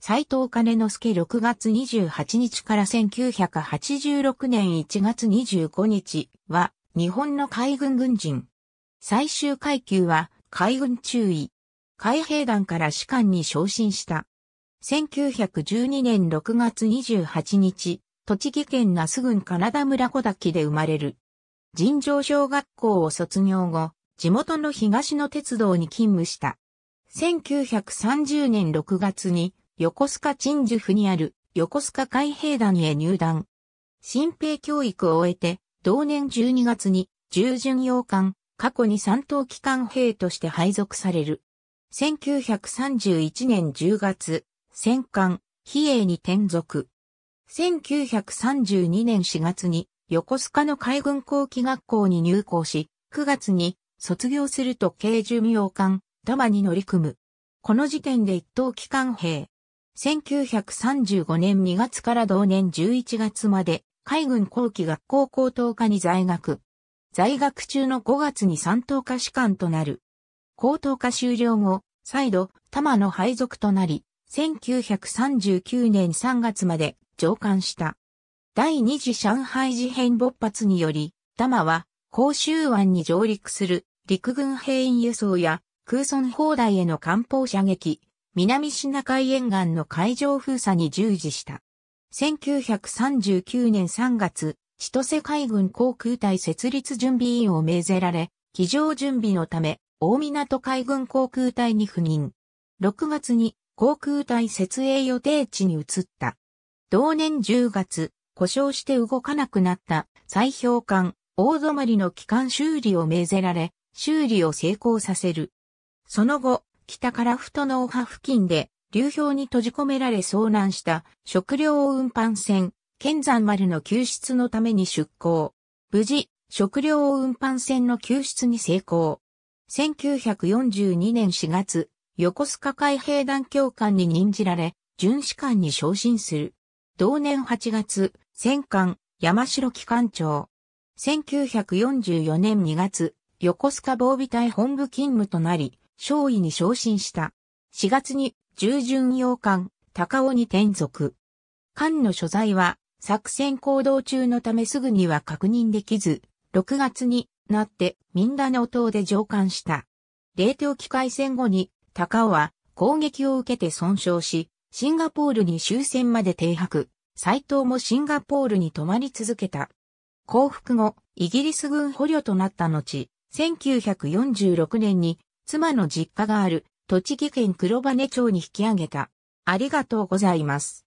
斎藤兼之助6月28日から1986年1月25日は日本の海軍軍人。最終階級は海軍中尉。海兵団から士官に昇進した。1912年6月28日、栃木県那須郡金田村小滝で生まれる。尋常小学校を卒業後、地元の東野鉄道に勤務した。1930年6月に横須賀鎮守府にある横須賀海兵団へ入団。新兵教育を終えて、同年12月に従巡洋艦、過去に三等機関兵として配属される。1931年10月、戦艦、比叡に転属。1932年4月に横須賀の海軍工期学校に入校し、9月に卒業すると軽巡洋艦、玉に乗り組む。この時点で一等機関兵、1935年2月から同年11月まで、海軍後期学校高等科に在学。在学中の5月に三等科士官となる。高等科終了後、再度、玉の配属となり、1939年3月まで上官した。第二次上海事変勃発により、玉は、甲州湾に上陸する陸軍兵員輸送や空村砲台への艦砲射撃、南シナ海沿岸の海上封鎖に従事した。1939年3月、千歳海軍航空隊設立準備員を命ぜられ、機上準備のため、大港海軍航空隊に赴任。6月に航空隊設営予定地に移った。同年10月、故障して動かなくなった砕氷艦大泊の機関修理を命ぜられ、修理を成功させる。その後、北から太のオハ付近で流氷に閉じ込められ遭難した食料運搬船、剣山丸の救出のために出港。無事、食料運搬船の救出に成功。1942年4月、横須賀海兵団教官に任じられ、巡視官に昇進する。同年8月、戦艦、山城機関長。1944年2月、横須賀防備隊本部勤務となり、少尉に昇進した。4月に従順洋艦、高尾に転属。艦の所在は作戦行動中のためすぐには確認できず、6月になってミンダナオ島で上艦した。冷凍機械戦後に高尾は攻撃を受けて損傷し、シンガポールに終戦まで停泊。斎藤もシンガポールに泊まり続けた。降伏後、イギリス軍捕虜となった後、1946年に妻の実家がある栃木県黒羽町に引き上げた。ありがとうございます。